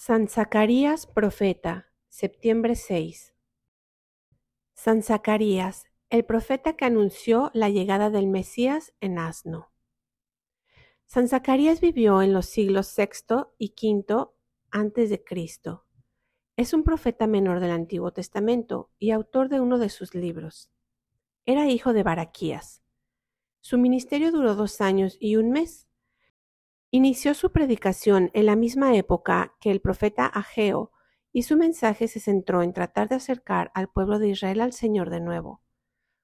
San Zacarías Profeta, septiembre 6. San Zacarías, el profeta que anunció la llegada del Mesías en Asno. San Zacarías vivió en los siglos VI y V antes de Cristo. Es un profeta menor del Antiguo Testamento y autor de uno de sus libros. Era hijo de Baraquías. Su ministerio duró dos años y un mes Inició su predicación en la misma época que el profeta Ageo, y su mensaje se centró en tratar de acercar al pueblo de Israel al Señor de nuevo.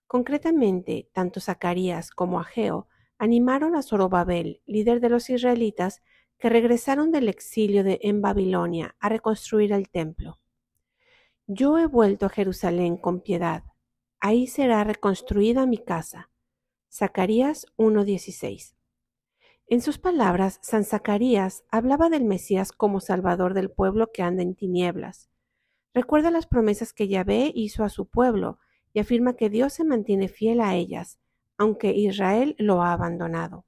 Concretamente, tanto Zacarías como Ageo animaron a Zorobabel, líder de los israelitas, que regresaron del exilio de, en Babilonia a reconstruir el templo. Yo he vuelto a Jerusalén con piedad, ahí será reconstruida mi casa. Zacarías 1.16 en sus palabras, San Zacarías hablaba del Mesías como Salvador del pueblo que anda en tinieblas. Recuerda las promesas que Yahvé hizo a su pueblo y afirma que Dios se mantiene fiel a ellas, aunque Israel lo ha abandonado.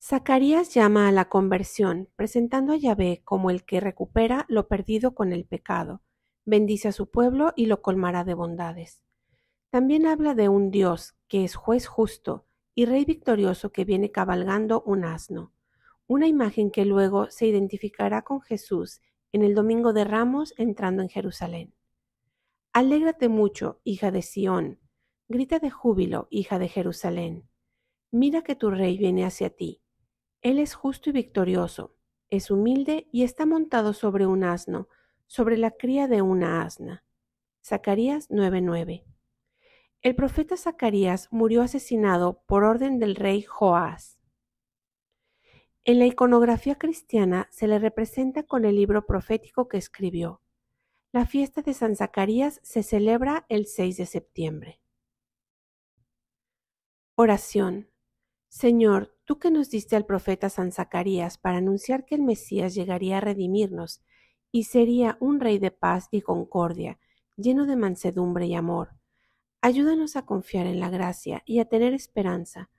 Zacarías llama a la conversión, presentando a Yahvé como el que recupera lo perdido con el pecado, bendice a su pueblo y lo colmará de bondades. También habla de un Dios que es juez justo, y rey victorioso que viene cabalgando un asno, una imagen que luego se identificará con Jesús en el Domingo de Ramos entrando en Jerusalén. Alégrate mucho, hija de Sión, grita de júbilo, hija de Jerusalén. Mira que tu rey viene hacia ti. Él es justo y victorioso, es humilde y está montado sobre un asno, sobre la cría de una asna. Zacarías 9:9. El profeta Zacarías murió asesinado por orden del rey Joás. En la iconografía cristiana se le representa con el libro profético que escribió. La fiesta de San Zacarías se celebra el 6 de septiembre. Oración. Señor, tú que nos diste al profeta San Zacarías para anunciar que el Mesías llegaría a redimirnos y sería un rey de paz y concordia, lleno de mansedumbre y amor Ayúdanos a confiar en la gracia y a tener esperanza.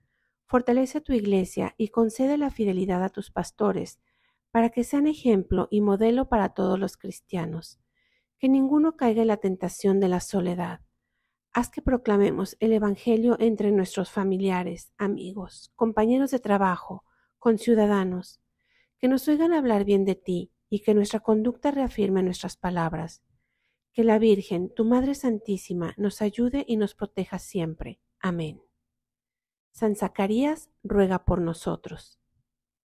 Fortalece tu iglesia y concede la fidelidad a tus pastores, para que sean ejemplo y modelo para todos los cristianos. Que ninguno caiga en la tentación de la soledad. Haz que proclamemos el Evangelio entre nuestros familiares, amigos, compañeros de trabajo, conciudadanos. Que nos oigan hablar bien de ti y que nuestra conducta reafirme nuestras palabras. Que la Virgen, tu Madre Santísima, nos ayude y nos proteja siempre. Amén. San Zacarías ruega por nosotros.